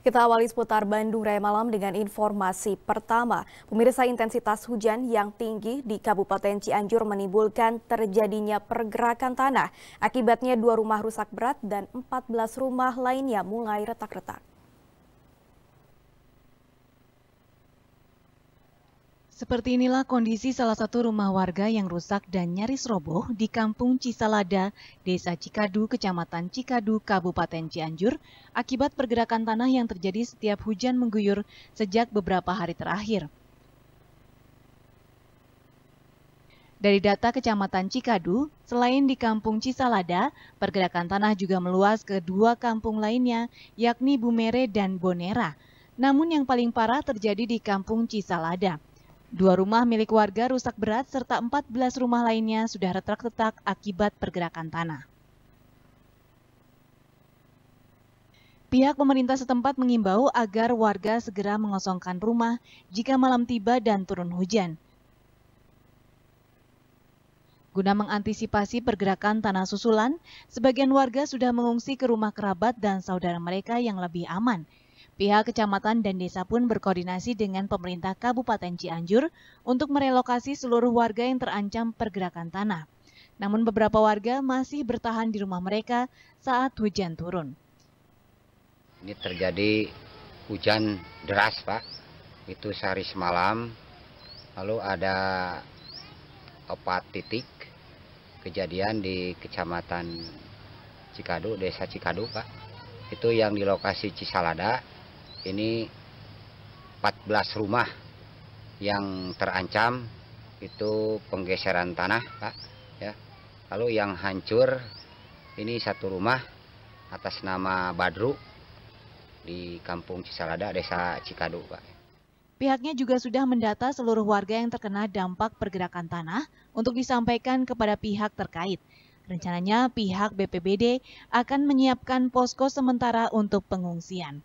Kita awali seputar Bandung Raya Malam dengan informasi pertama. Pemirsa intensitas hujan yang tinggi di Kabupaten Cianjur menimbulkan terjadinya pergerakan tanah. Akibatnya dua rumah rusak berat dan 14 rumah lainnya mulai retak-retak. Seperti inilah kondisi salah satu rumah warga yang rusak dan nyaris roboh di Kampung Cisalada, Desa Cikadu, Kecamatan Cikadu, Kabupaten Cianjur, akibat pergerakan tanah yang terjadi setiap hujan mengguyur sejak beberapa hari terakhir. Dari data Kecamatan Cikadu, selain di Kampung Cisalada, pergerakan tanah juga meluas ke dua kampung lainnya, yakni Bumere dan Bonera. Namun yang paling parah terjadi di Kampung Cisalada. Dua rumah milik warga rusak berat serta 14 rumah lainnya sudah retak-retak akibat pergerakan tanah. Pihak pemerintah setempat mengimbau agar warga segera mengosongkan rumah jika malam tiba dan turun hujan. Guna mengantisipasi pergerakan tanah susulan, sebagian warga sudah mengungsi ke rumah kerabat dan saudara mereka yang lebih aman, Pihak kecamatan dan desa pun berkoordinasi dengan pemerintah Kabupaten Cianjur untuk merelokasi seluruh warga yang terancam pergerakan tanah. Namun beberapa warga masih bertahan di rumah mereka saat hujan turun. Ini terjadi hujan deras, Pak. Itu sehari semalam. Lalu ada empat titik kejadian di Kecamatan Cikadu, Desa Cikadu, Pak. Itu yang di lokasi Cisalada, ini 14 rumah yang terancam itu penggeseran tanah Pak ya. Lalu yang hancur ini satu rumah atas nama Badru di Kampung Cisalada, Desa Cikadu Pak. Pihaknya juga sudah mendata seluruh warga yang terkena dampak pergerakan tanah untuk disampaikan kepada pihak terkait. Rencananya pihak BPBD akan menyiapkan posko sementara untuk pengungsian.